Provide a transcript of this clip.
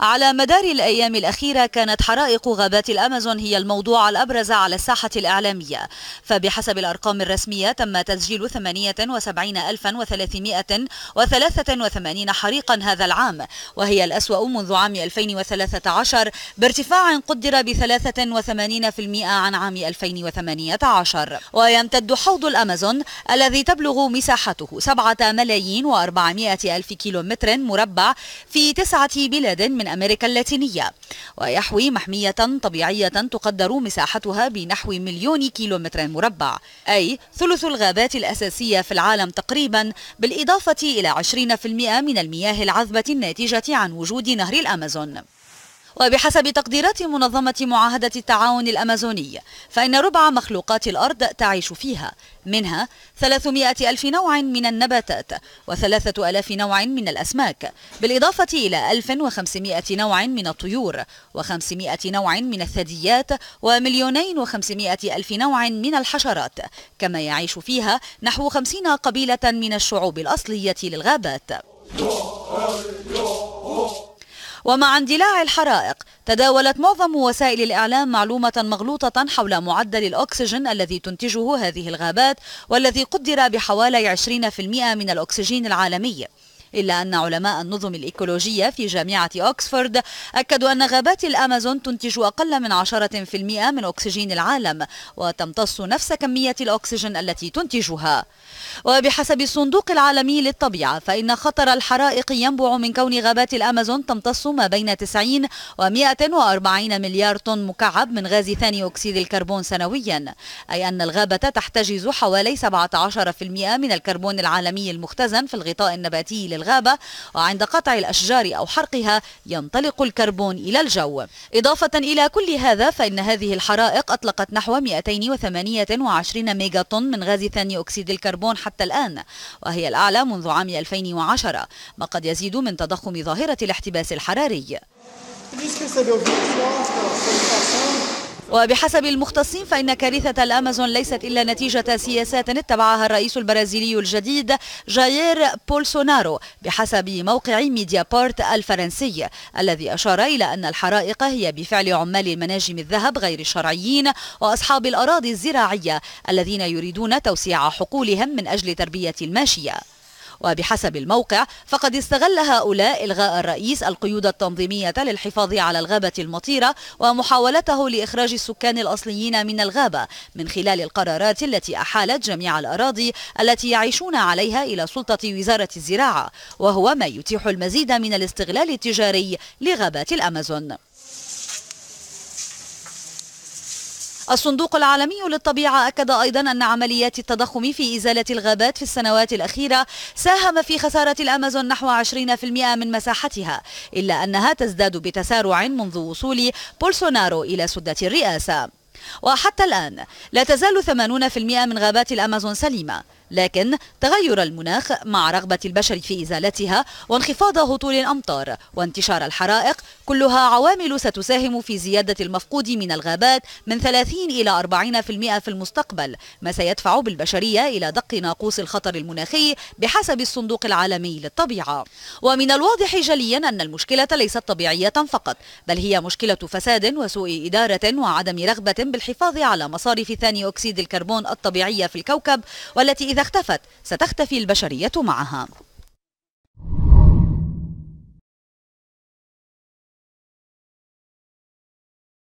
على مدار الأيام الأخيرة كانت حرائق غابات الأمازون هي الموضوع الأبرز على الساحة الإعلامية فبحسب الأرقام الرسمية تم تسجيل 78383 حريقا هذا العام وهي الأسوأ منذ عام 2013 بارتفاع قدر ب 83% عن عام 2018 ويمتد حوض الأمازون الذي تبلغ مساحته 7 ملايين و400 ألف كيلومتر مربع في تسعة بلاد من أمريكا اللاتينية ويحوي محمية طبيعية تقدر مساحتها بنحو مليون كيلومتر مربع أي ثلث الغابات الأساسية في العالم تقريبا بالإضافة إلى 20% من المياه العذبة الناتجة عن وجود نهر الأمازون وبحسب تقديرات منظمة معاهدة التعاون الأمازوني فإن ربع مخلوقات الأرض تعيش فيها منها 300 ألف نوع من النباتات و 3000 ألاف نوع من الأسماك بالإضافة إلى 1500 نوع من الطيور و500 نوع من الثدييات ومليونين وخمسمائة ألف نوع من الحشرات كما يعيش فيها نحو 50 قبيلة من الشعوب الأصلية للغابات ومع اندلاع الحرائق تداولت معظم وسائل الإعلام معلومة مغلوطة حول معدل الأكسجين الذي تنتجه هذه الغابات والذي قدر بحوالي 20% من الأكسجين العالمي إلا أن علماء النظم الإيكولوجية في جامعة أوكسفورد أكدوا أن غابات الأمازون تنتج أقل من 10% من أكسجين العالم وتمتص نفس كمية الأكسجين التي تنتجها وبحسب الصندوق العالمي للطبيعة فإن خطر الحرائق ينبع من كون غابات الأمازون تمتص ما بين 90 و 140 مليار طن مكعب من غاز ثاني أكسيد الكربون سنويا أي أن الغابة تحتجز حوالي 17% من الكربون العالمي المختزن في الغطاء النباتي للغابة الغابة وعند قطع الأشجار أو حرقها ينطلق الكربون إلى الجو إضافة إلى كل هذا فإن هذه الحرائق أطلقت نحو 228 ميجا طن من غاز ثاني أكسيد الكربون حتى الآن وهي الأعلى منذ عام 2010 ما قد يزيد من تضخم ظاهرة الاحتباس الحراري وبحسب المختصين فإن كارثة الأمازون ليست إلا نتيجة سياسات اتبعها الرئيس البرازيلي الجديد جاير بولسونارو بحسب موقع ميديا بارت الفرنسي الذي أشار إلى أن الحرائق هي بفعل عمال المناجم الذهب غير الشرعيين وأصحاب الأراضي الزراعية الذين يريدون توسيع حقولهم من أجل تربية الماشية وبحسب الموقع فقد استغل هؤلاء إلغاء الرئيس القيود التنظيمية للحفاظ على الغابة المطيرة ومحاولته لإخراج السكان الأصليين من الغابة من خلال القرارات التي أحالت جميع الأراضي التي يعيشون عليها إلى سلطة وزارة الزراعة وهو ما يتيح المزيد من الاستغلال التجاري لغابات الأمازون الصندوق العالمي للطبيعة أكد أيضا أن عمليات التضخم في إزالة الغابات في السنوات الأخيرة ساهم في خسارة الأمازون نحو 20% من مساحتها إلا أنها تزداد بتسارع منذ وصول بولسونارو إلى سدة الرئاسة وحتى الآن لا تزال 80% من غابات الأمازون سليمة لكن تغير المناخ مع رغبة البشر في إزالتها وانخفاض هطول الأمطار وانتشار الحرائق كلها عوامل ستساهم في زيادة المفقود من الغابات من 30 إلى 40% في المستقبل ما سيدفع بالبشرية إلى دق ناقوس الخطر المناخي بحسب الصندوق العالمي للطبيعة ومن الواضح جليا أن المشكلة ليست طبيعية فقط بل هي مشكلة فساد وسوء إدارة وعدم رغبة بالحفاظ على مصارف ثاني أكسيد الكربون الطبيعية في الكوكب والتي إذا إذا اختفت ستختفي البشرية معها